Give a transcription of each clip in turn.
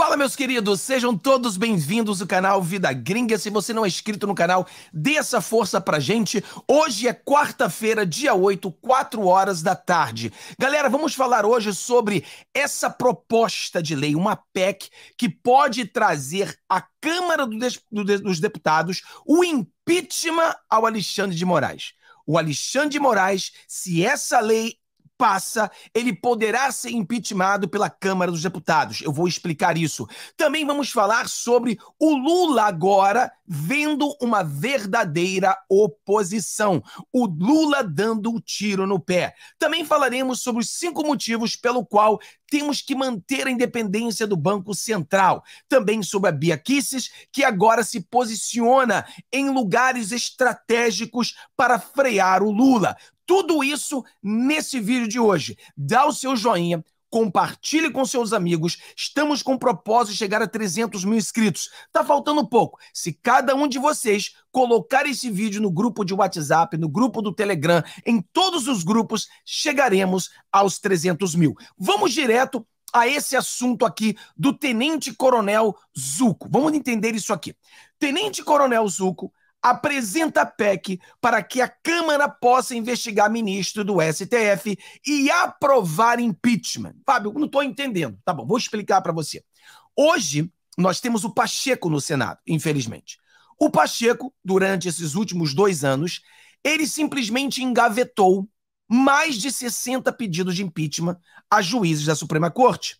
Fala, meus queridos, sejam todos bem-vindos ao canal Vida Gringa. Se você não é inscrito no canal, dê essa força pra gente. Hoje é quarta-feira, dia 8, 4 horas da tarde. Galera, vamos falar hoje sobre essa proposta de lei, uma PEC que pode trazer à Câmara dos Deputados o impeachment ao Alexandre de Moraes o Alexandre de Moraes, se essa lei passa, ele poderá ser impeachmentado pela Câmara dos Deputados. Eu vou explicar isso. Também vamos falar sobre o Lula agora vendo uma verdadeira oposição. O Lula dando o tiro no pé. Também falaremos sobre os cinco motivos pelo qual temos que manter a independência do Banco Central. Também sobre a Bia Kicis, que agora se posiciona em lugares estratégicos para frear o Lula. Tudo isso nesse vídeo de hoje. Dá o seu joinha, compartilhe com seus amigos. Estamos com o propósito de chegar a 300 mil inscritos. Tá faltando pouco. Se cada um de vocês colocar esse vídeo no grupo de WhatsApp, no grupo do Telegram, em todos os grupos, chegaremos aos 300 mil. Vamos direto a esse assunto aqui do Tenente Coronel Zuco. Vamos entender isso aqui. Tenente Coronel Zuco apresenta a PEC para que a Câmara possa investigar ministro do STF e aprovar impeachment. Fábio, não estou entendendo. Tá bom, vou explicar para você. Hoje, nós temos o Pacheco no Senado, infelizmente. O Pacheco, durante esses últimos dois anos, ele simplesmente engavetou mais de 60 pedidos de impeachment a juízes da Suprema Corte.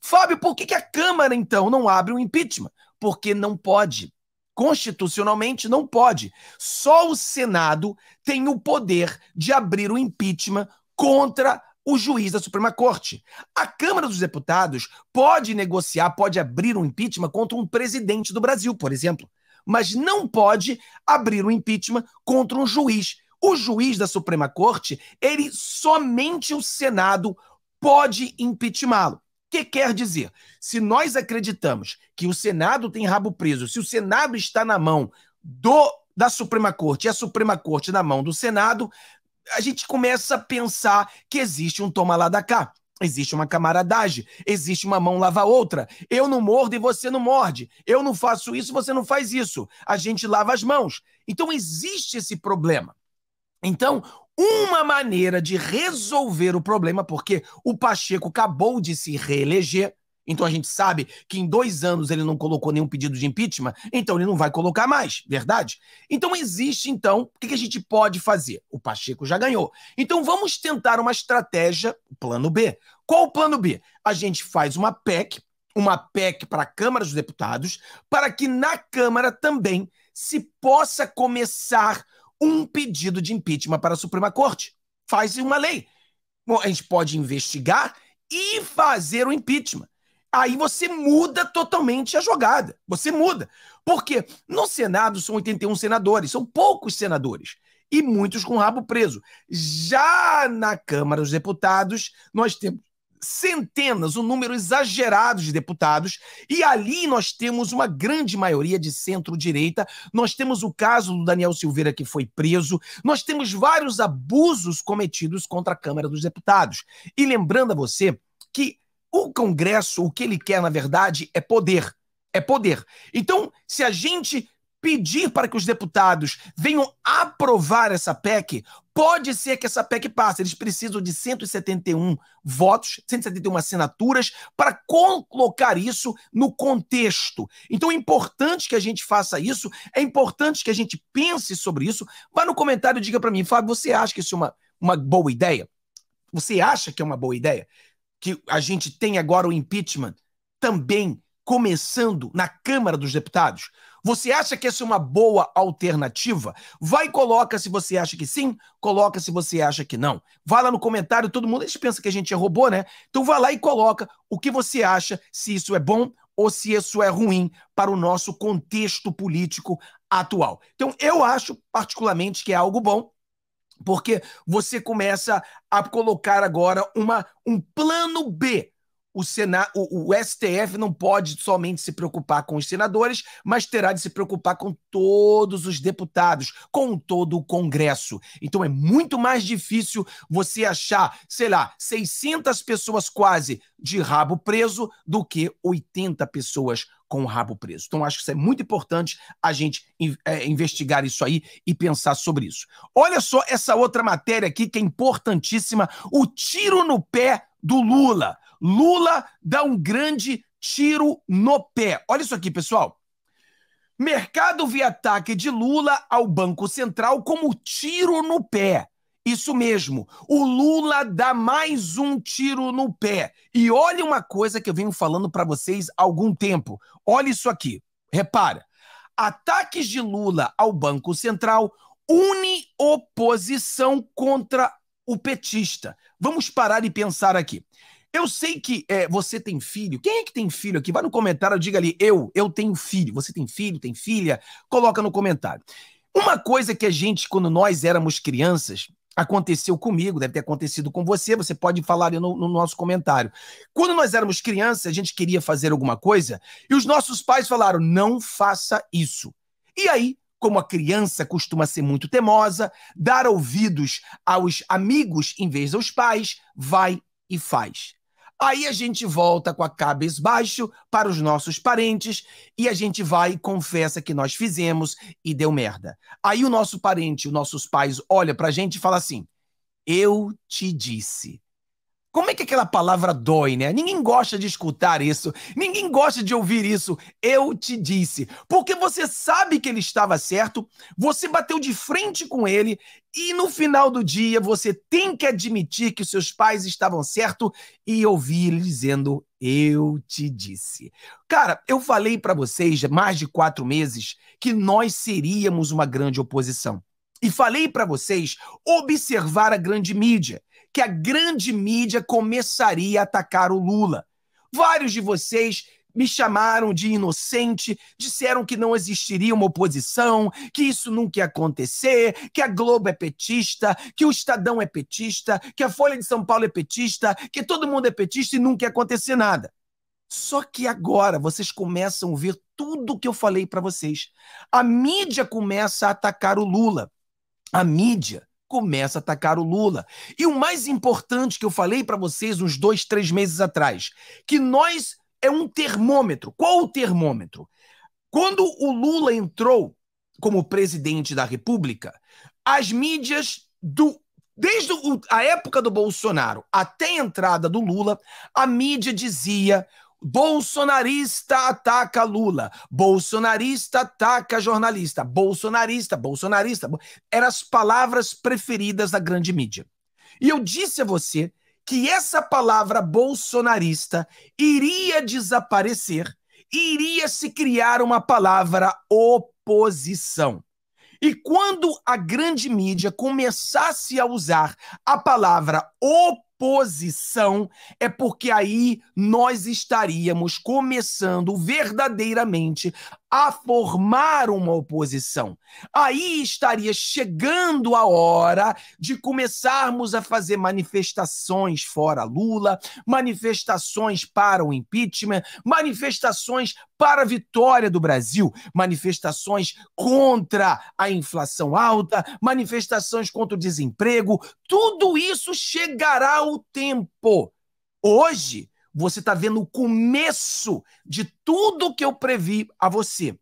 Fábio, por que a Câmara, então, não abre o um impeachment? Porque não pode. Constitucionalmente não pode. Só o Senado tem o poder de abrir o impeachment contra o juiz da Suprema Corte. A Câmara dos Deputados pode negociar, pode abrir um impeachment contra um presidente do Brasil, por exemplo, mas não pode abrir um impeachment contra um juiz. O juiz da Suprema Corte, ele somente o Senado pode impeachment lo que quer dizer? Se nós acreditamos que o Senado tem rabo preso, se o Senado está na mão do da Suprema Corte e a Suprema Corte na mão do Senado, a gente começa a pensar que existe um toma lá da cá. Existe uma camaradagem, existe uma mão lava a outra. Eu não mordo e você não morde. Eu não faço isso, você não faz isso. A gente lava as mãos. Então existe esse problema. Então, uma maneira de resolver o problema, porque o Pacheco acabou de se reeleger. Então a gente sabe que em dois anos ele não colocou nenhum pedido de impeachment, então ele não vai colocar mais, verdade? Então existe, então, o que a gente pode fazer? O Pacheco já ganhou. Então vamos tentar uma estratégia, plano B. Qual o plano B? A gente faz uma PEC, uma PEC para a Câmara dos Deputados, para que na Câmara também se possa começar um pedido de impeachment para a Suprema Corte. Faz-se uma lei. a gente pode investigar e fazer o impeachment. Aí você muda totalmente a jogada. Você muda. Porque no Senado são 81 senadores, são poucos senadores e muitos com o rabo preso. Já na Câmara dos Deputados, nós temos centenas, um número exagerado de deputados, e ali nós temos uma grande maioria de centro-direita. Nós temos o caso do Daniel Silveira, que foi preso, nós temos vários abusos cometidos contra a Câmara dos Deputados. E lembrando a você que o Congresso, o que ele quer, na verdade, é poder. É poder. Então, se a gente pedir para que os deputados venham aprovar essa PEC, pode ser que essa PEC passe. Eles precisam de 171 votos, 171 assinaturas, para colocar isso no contexto. Então é importante que a gente faça isso, é importante que a gente pense sobre isso. Vá no comentário e diga para mim, Fábio, você acha que isso é uma, uma boa ideia? Você acha que é uma boa ideia? Que a gente tem agora o impeachment também começando na Câmara dos Deputados? Você acha que essa é uma boa alternativa? Vai e coloca se você acha que sim, coloca se você acha que não. Vai lá no comentário, todo mundo, eles pensa que a gente é robô, né? Então vai lá e coloca o que você acha, se isso é bom ou se isso é ruim para o nosso contexto político atual. Então eu acho particularmente que é algo bom, porque você começa a colocar agora uma, um plano B o, Sena, o, o, STF não pode somente se preocupar com os senadores, mas terá de se preocupar com todos os deputados, com todo o Congresso. Então é muito mais difícil você achar, sei lá, 600 pessoas quase de rabo preso do que 80 pessoas com o rabo preso. Então acho que isso é muito importante a gente é, investigar isso aí e pensar sobre isso. Olha só essa outra matéria aqui que é importantíssima: o tiro no pé do Lula. Lula dá um grande tiro no pé. Olha isso aqui, pessoal. Mercado via ataque de Lula ao Banco Central como tiro no pé. Isso mesmo, o Lula dá mais um tiro no pé. E olha uma coisa que eu venho falando para vocês há algum tempo. Olha isso aqui. Repara. Ataques de Lula ao Banco Central une oposição contra o petista. Vamos parar e pensar aqui. Eu sei que é, você tem filho. Quem é que tem filho aqui? Vai no comentário, diga ali, eu, eu tenho filho. Você tem filho, tem filha? Coloca no comentário. Uma coisa que a gente, quando nós éramos crianças, aconteceu comigo, deve ter acontecido com você, você pode falar ali no, no, nosso comentário. Quando nós éramos crianças, a gente queria fazer alguma coisa e os nossos pais falaram: não faça isso. E aí como a criança costuma ser muito teimosa, dar ouvidos aos amigos em vez dos pais, vai e faz. Aí a gente volta com a cabeça baixo para os nossos parentes e a gente vai e confessa que nós fizemos e deu merda. Aí o nosso parente, os nossos pais olha para a gente e fala assim: "Eu te disse". Como é que aquela palavra dói, né? Ninguém gosta de escutar isso, ninguém gosta de ouvir isso. Eu te disse. Porque você sabe que ele estava certo, você bateu de frente com ele e no final do dia você tem que admitir que seus pais estavam certo e ouvir ele dizendo: Eu te disse. Cara, eu falei para vocês há mais de quatro meses que nós seríamos uma grande oposição. E falei para vocês observar a grande mídia que a grande mídia começaria a atacar o Lula. Vários de vocês me chamaram de inocente, disseram que não existiria uma oposição, que isso nunca ia acontecer, que a Globo é petista, que o Estadão é petista, que a Folha de São Paulo é petista, que todo mundo é petista e nunca ia acontecer nada. Só que agora vocês começam a ver tudo o que eu falei para vocês. A mídia começa a atacar o Lula. A mídia começa a atacar o Lula. E o mais importante que eu falei para vocês uns dois, três meses atrás, que nós é um termômetro. Qual o termômetro? Quando o Lula entrou como presidente da República, as mídias do desde a época do Bolsonaro até a entrada do Lula, a mídia dizia Bolsonarista ataca Lula, bolsonarista ataca jornalista, bolsonarista, bolsonarista. Eram as palavras preferidas da grande mídia. E eu disse a você que essa palavra bolsonarista iria desaparecer, iria se criar uma palavra oposição. E quando a grande mídia começasse a usar a palavra oposição, posição, é porque aí nós estaríamos começando verdadeiramente a formar uma oposição. Aí estaria chegando a hora de começarmos a fazer manifestações fora Lula, manifestações para o impeachment, manifestações para a vitória do Brasil, manifestações contra a inflação alta, manifestações contra o desemprego. Tudo isso chegará ao o tempo. Hoje, você está vendo o começo de tudo que eu previ a você.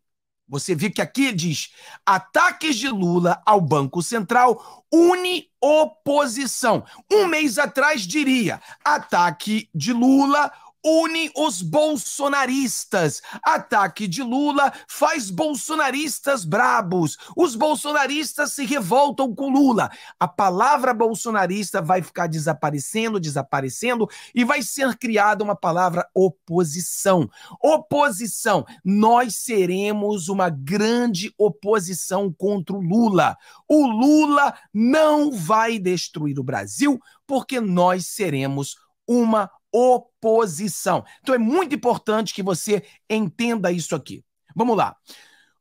Você vê que aqui diz: ataques de Lula ao Banco Central une oposição. Um mês atrás diria: ataque de Lula une os bolsonaristas. Ataque de Lula faz bolsonaristas brabos. Os bolsonaristas se revoltam com Lula. A palavra bolsonarista vai ficar desaparecendo, desaparecendo e vai ser criada uma palavra oposição. Oposição. Nós seremos uma grande oposição contra o Lula. O Lula não vai destruir o Brasil porque nós seremos uma oposição oposição. Então é muito importante que você entenda isso aqui. Vamos lá.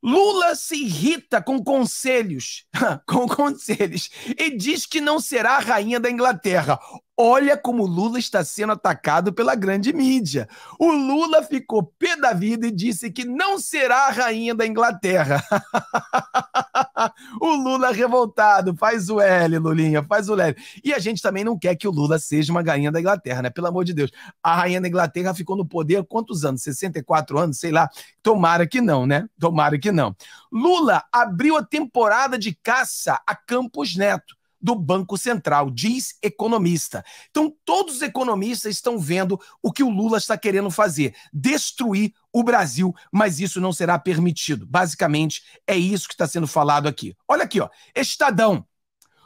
Lula se irrita com conselhos, com conselhos, e diz que não será a rainha da Inglaterra. Olha como Lula está sendo atacado pela grande mídia. O Lula ficou pé da vida e disse que não será a rainha da Inglaterra. o Lula revoltado. Faz o L, Lulinha, faz o L. E a gente também não quer que o Lula seja uma galinha da Inglaterra, né? Pelo amor de Deus. A rainha da Inglaterra ficou no poder quantos anos? 64 anos, sei lá. Tomara que não, né? Tomara que não. Lula abriu a temporada de caça a Campos Neto do Banco Central, diz economista. Então, todos os economistas estão vendo o que o Lula está querendo fazer: destruir o Brasil, mas isso não será permitido. Basicamente, é isso que está sendo falado aqui. Olha aqui, ó. Estadão.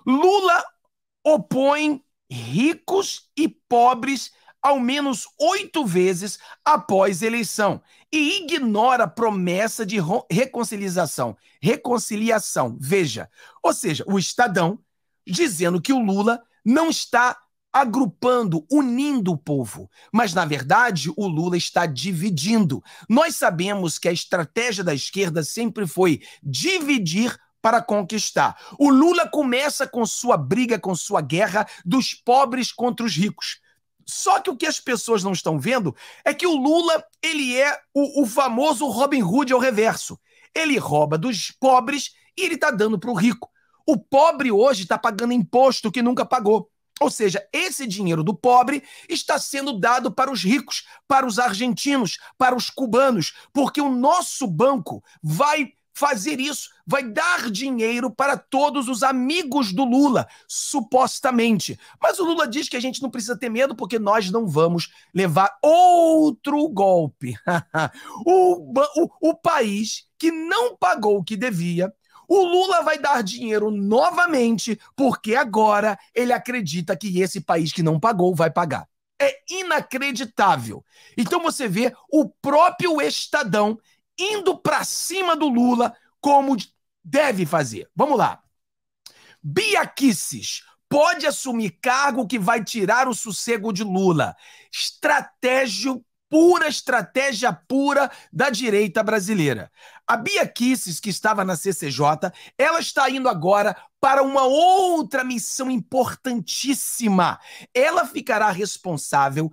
Lula opõe ricos e pobres ao menos oito vezes após eleição e ignora a promessa de reconciliação. Reconciliação, veja. Ou seja, o Estadão dizendo que o Lula não está agrupando, unindo o povo. Mas, na verdade, o Lula está dividindo. Nós sabemos que a estratégia da esquerda sempre foi dividir para conquistar. O Lula começa com sua briga, com sua guerra dos pobres contra os ricos. Só que o que as pessoas não estão vendo é que o Lula, ele é o, o famoso Robin Hood ao reverso. Ele rouba dos pobres e ele está dando para o rico. O pobre hoje está pagando imposto que nunca pagou. Ou seja, esse dinheiro do pobre está sendo dado para os ricos, para os argentinos, para os cubanos, porque o nosso banco vai fazer isso, vai dar dinheiro para todos os amigos do Lula, supostamente. Mas o Lula diz que a gente não precisa ter medo porque nós não vamos levar outro golpe. o, o, o país que não pagou o que devia o Lula vai dar dinheiro novamente, porque agora ele acredita que esse país que não pagou vai pagar. É inacreditável. Então você vê o próprio Estadão indo para cima do Lula como deve fazer. Vamos lá. Bia pode assumir cargo que vai tirar o sossego de Lula. Estratégia pura, estratégia pura da direita brasileira. A Bia Kisses, que estava na CCJ, ela está indo agora para uma outra missão importantíssima. Ela ficará responsável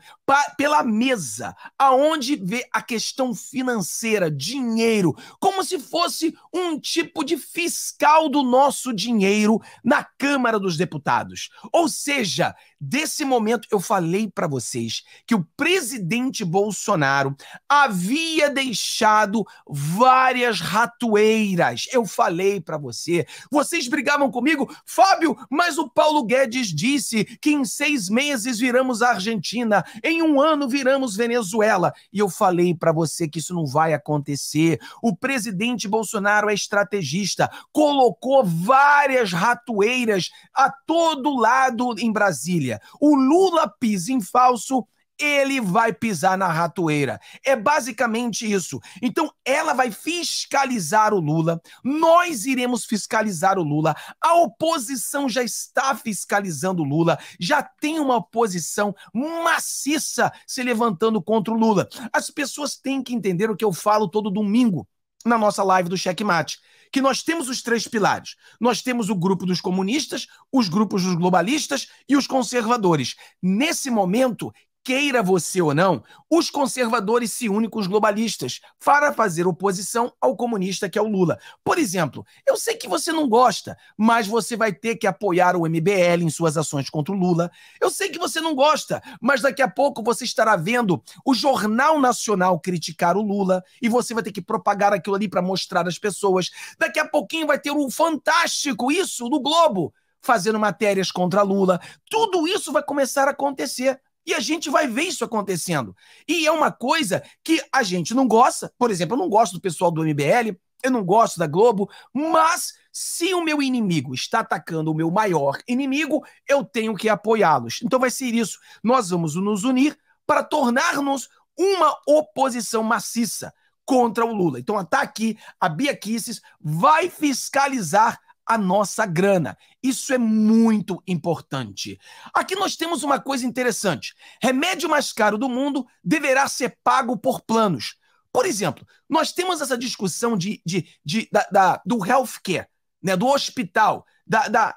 pela mesa, aonde vê a questão financeira, dinheiro, como se fosse um tipo de fiscal do nosso dinheiro na Câmara dos Deputados. Ou seja, desse momento eu falei para vocês que o presidente Bolsonaro havia deixado várias ratoeiras. Eu falei para você. Vocês brigavam comigo, Fábio, mas o Paulo Guedes disse que em seis meses viramos Argentina, em um ano viramos Venezuela. E eu falei para você que isso não vai acontecer. O presidente Bolsonaro é estrategista, colocou várias ratoeiras a todo lado em Brasília. O Lula pisa em falso ele vai pisar na ratoeira. É basicamente isso. Então, ela vai fiscalizar o Lula, nós iremos fiscalizar o Lula, a oposição já está fiscalizando o Lula, já tem uma oposição maciça se levantando contra o Lula. As pessoas têm que entender o que eu falo todo domingo na nossa live do Checkmate, que nós temos os três pilares. Nós temos o grupo dos comunistas, os grupos dos globalistas e os conservadores. Nesse momento, Queira você ou não, os conservadores se unem com os globalistas para fazer oposição ao comunista que é o Lula. Por exemplo, eu sei que você não gosta, mas você vai ter que apoiar o MBL em suas ações contra o Lula. Eu sei que você não gosta, mas daqui a pouco você estará vendo o Jornal Nacional criticar o Lula e você vai ter que propagar aquilo ali para mostrar às pessoas. Daqui a pouquinho vai ter o um Fantástico, isso, do Globo, fazendo matérias contra Lula. Tudo isso vai começar a acontecer. E a gente vai ver isso acontecendo. E é uma coisa que a gente não gosta. Por exemplo, eu não gosto do pessoal do MBL, eu não gosto da Globo, mas se o meu inimigo está atacando o meu maior inimigo, eu tenho que apoiá-los. Então vai ser isso. Nós vamos nos unir para tornarmos uma oposição maciça contra o Lula. Então, até aqui, a Bia Kisses vai fiscalizar a nossa grana. Isso é muito importante. Aqui nós temos uma coisa interessante: remédio mais caro do mundo deverá ser pago por planos. Por exemplo, nós temos essa discussão de, de, de da, da, do healthcare, né, do hospital, da, da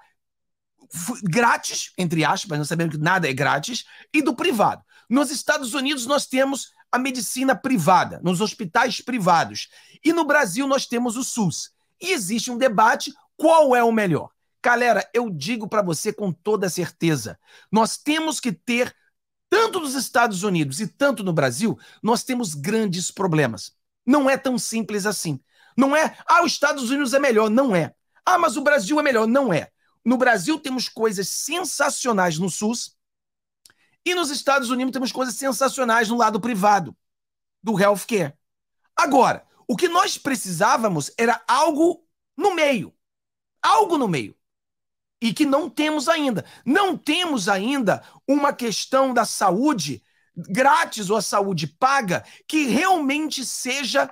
grátis, entre aspas, nós sabemos que nada é grátis, e do privado. Nos Estados Unidos nós temos a medicina privada, nos hospitais privados. E no Brasil nós temos o SUS. E existe um debate qual é o melhor? Galera, eu digo para você com toda certeza, nós temos que ter tanto nos Estados Unidos e tanto no Brasil, nós temos grandes problemas. Não é tão simples assim. Não é, ah, os Estados Unidos é melhor, não é. Ah, mas o Brasil é melhor, não é. No Brasil temos coisas sensacionais no SUS e nos Estados Unidos temos coisas sensacionais no lado privado do healthcare. Agora, o que nós precisávamos era algo no meio algo no meio. E que não temos ainda. Não temos ainda uma questão da saúde grátis ou a saúde paga que realmente seja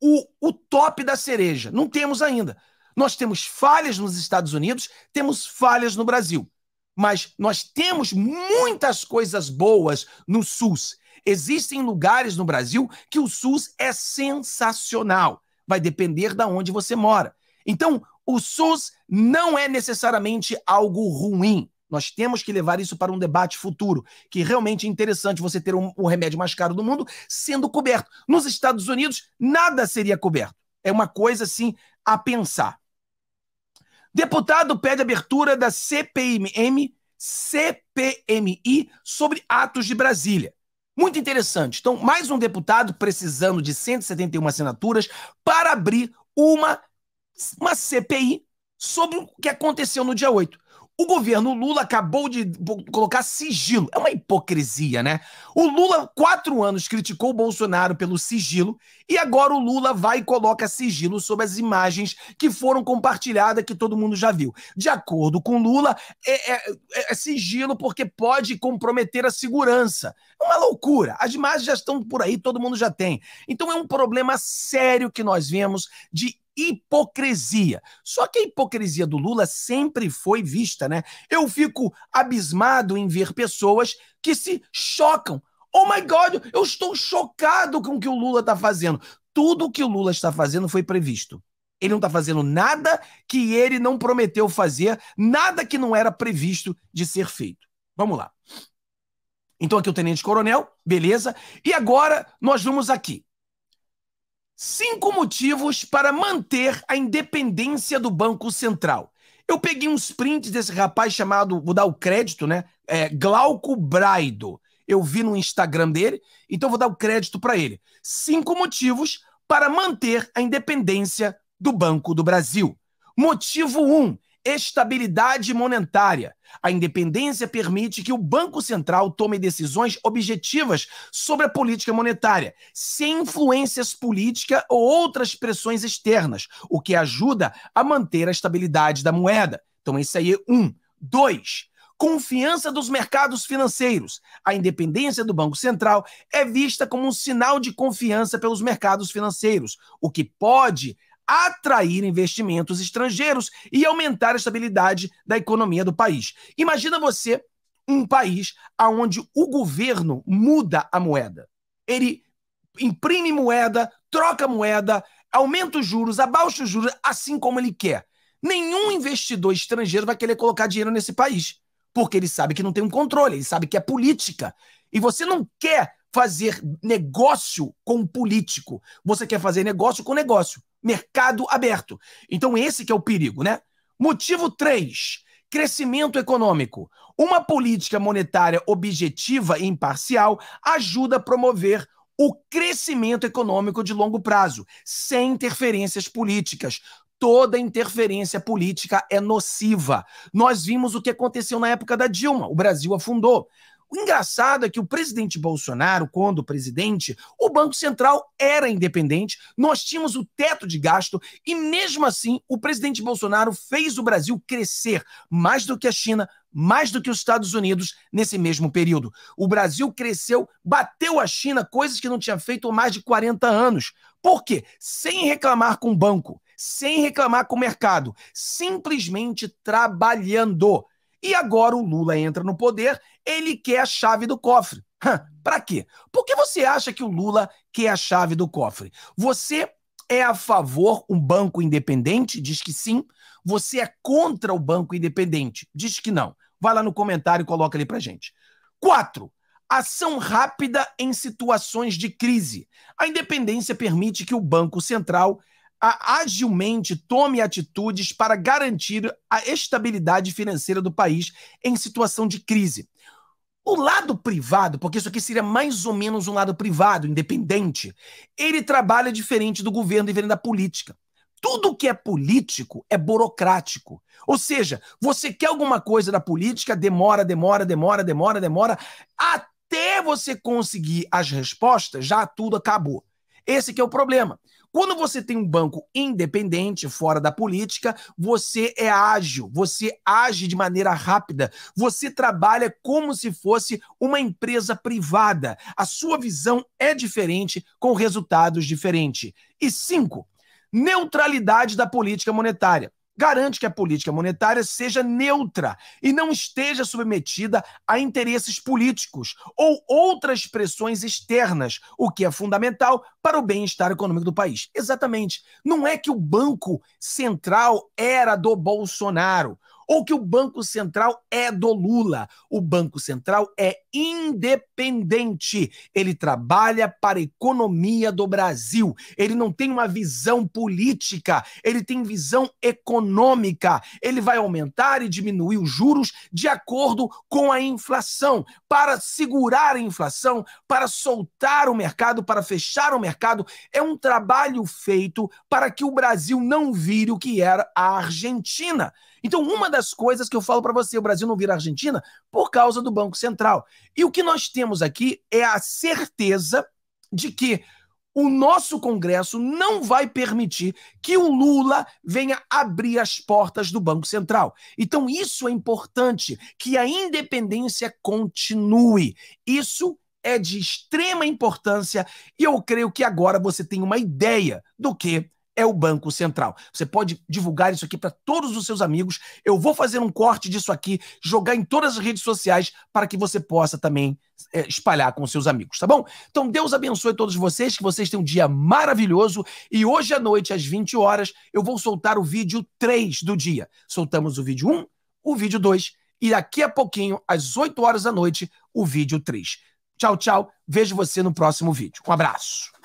o, o top da cereja. Não temos ainda. Nós temos falhas nos Estados Unidos, temos falhas no Brasil. Mas nós temos muitas coisas boas no SUS. Existem lugares no Brasil que o SUS é sensacional. Vai depender da de onde você mora. Então, o SUS não é necessariamente algo ruim. Nós temos que levar isso para um debate futuro, que realmente é interessante você ter um, o remédio mais caro do mundo sendo coberto. Nos Estados Unidos, nada seria coberto. É uma coisa, assim, a pensar. Deputado pede abertura da CPMM, CPMI sobre atos de Brasília. Muito interessante. Então, mais um deputado precisando de 171 assinaturas para abrir uma uma CPI sobre o que aconteceu no dia 8. O governo Lula acabou de colocar sigilo. É uma hipocrisia, né? O Lula, quatro anos, criticou o Bolsonaro pelo sigilo e agora o Lula vai e coloca sigilo sobre as imagens que foram compartilhadas, que todo mundo já viu. De acordo com Lula, é, é, é, é sigilo porque pode comprometer a segurança. É uma loucura. As imagens já estão por aí, todo mundo já tem. Então é um problema sério que nós vemos de hipocrisia. Só que a hipocrisia do Lula sempre foi vista, né? Eu fico abismado em ver pessoas que se chocam. Oh my God, eu estou chocado com o que o Lula está fazendo. Tudo o que o Lula está fazendo foi previsto. Ele não está fazendo nada que ele não prometeu fazer, nada que não era previsto de ser feito. Vamos lá. Então, aqui o Tenente Coronel, beleza? E agora nós vamos aqui Cinco motivos para manter a independência do Banco Central. Eu peguei uns prints desse rapaz chamado, vou dar o crédito, né? É, Glauco Braido. Eu vi no Instagram dele, então vou dar o crédito para ele. Cinco motivos para manter a independência do Banco do Brasil. Motivo 1: um, estabilidade monetária. A independência permite que o Banco Central tome decisões objetivas sobre a política monetária, sem influências políticas ou outras pressões externas, o que ajuda a manter a estabilidade da moeda. Então, esse aí é um. Dois, confiança dos mercados financeiros. A independência do Banco Central é vista como um sinal de confiança pelos mercados financeiros, o que pode atrair investimentos estrangeiros e aumentar a estabilidade da economia do país. Imagina você um país onde o governo muda a moeda. Ele imprime moeda, troca moeda, aumenta os juros, abaixa os juros, assim como ele quer. Nenhum investidor estrangeiro vai querer colocar dinheiro nesse país, porque ele sabe que não tem um controle, ele sabe que é política. E você não quer fazer negócio com político, você quer fazer negócio com negócio mercado aberto. Então esse que é o perigo, né? Motivo 3, crescimento econômico. Uma política monetária objetiva e imparcial ajuda a promover o crescimento econômico de longo prazo, sem interferências políticas. Toda interferência política é nociva. Nós vimos o que aconteceu na época da Dilma, o Brasil afundou. O engraçado é que o presidente Bolsonaro, quando presidente, o Banco Central era independente, nós tínhamos o teto de gasto e, mesmo assim, o presidente Bolsonaro fez o Brasil crescer mais do que a China, mais do que os Estados Unidos nesse mesmo período. O Brasil cresceu, bateu a China, coisas que não tinha feito há mais de 40 anos. Por quê? Sem reclamar com o banco, sem reclamar com o mercado, simplesmente trabalhando. E agora o Lula entra no poder, ele quer a chave do cofre. Para quê? Por que você acha que o Lula quer a chave do cofre? Você é a favor um banco independente? Diz que sim. Você é contra o banco independente? Diz que não. Vai lá no comentário e coloca ali pra gente. Quatro. Ação rápida em situações de crise. A independência permite que o Banco Central agilmente tome atitudes para garantir a estabilidade financeira do país em situação de crise. O lado privado, porque isso aqui seria mais ou menos um lado privado, independente, ele trabalha diferente do governo, diferente da política. Tudo que é político é burocrático. Ou seja, você quer alguma coisa da política, demora, demora, demora, demora, demora, até você conseguir as respostas, já tudo acabou. Esse que é o problema. Quando você tem um banco independente, fora da política, você é ágil, você age de maneira rápida, você trabalha como se fosse uma empresa privada. A sua visão é diferente, com resultados diferentes. E cinco, neutralidade da política monetária garante que a política monetária seja neutra e não esteja submetida a interesses políticos ou outras pressões externas, o que é fundamental para o bem-estar econômico do país. Exatamente. Não é que o Banco Central era do Bolsonaro ou que o Banco Central é do Lula. O Banco Central é independente. Ele trabalha para a economia do Brasil. Ele não tem uma visão política, ele tem visão econômica. Ele vai aumentar e diminuir os juros de acordo com a inflação, para segurar a inflação, para soltar o mercado, para fechar o mercado. É um trabalho feito para que o Brasil não vire o que era a Argentina. Então, uma das coisas que eu falo para você, o Brasil não vira Argentina por causa do Banco Central. E o que nós temos aqui é a certeza de que o nosso Congresso não vai permitir que o Lula venha abrir as portas do Banco Central. Então, isso é importante, que a independência continue. Isso é de extrema importância e eu creio que agora você tem uma ideia do que é o Banco Central. Você pode divulgar isso aqui para todos os seus amigos. Eu vou fazer um corte disso aqui, jogar em todas as redes sociais para que você possa também é, espalhar com seus amigos, tá bom? Então Deus abençoe todos vocês, que vocês tenham um dia maravilhoso e hoje à noite às 20 horas eu vou soltar o vídeo 3 do dia. Soltamos o vídeo 1, o vídeo 2 e daqui a pouquinho às 8 horas da noite o vídeo 3. Tchau, tchau. Vejo você no próximo vídeo. Um abraço.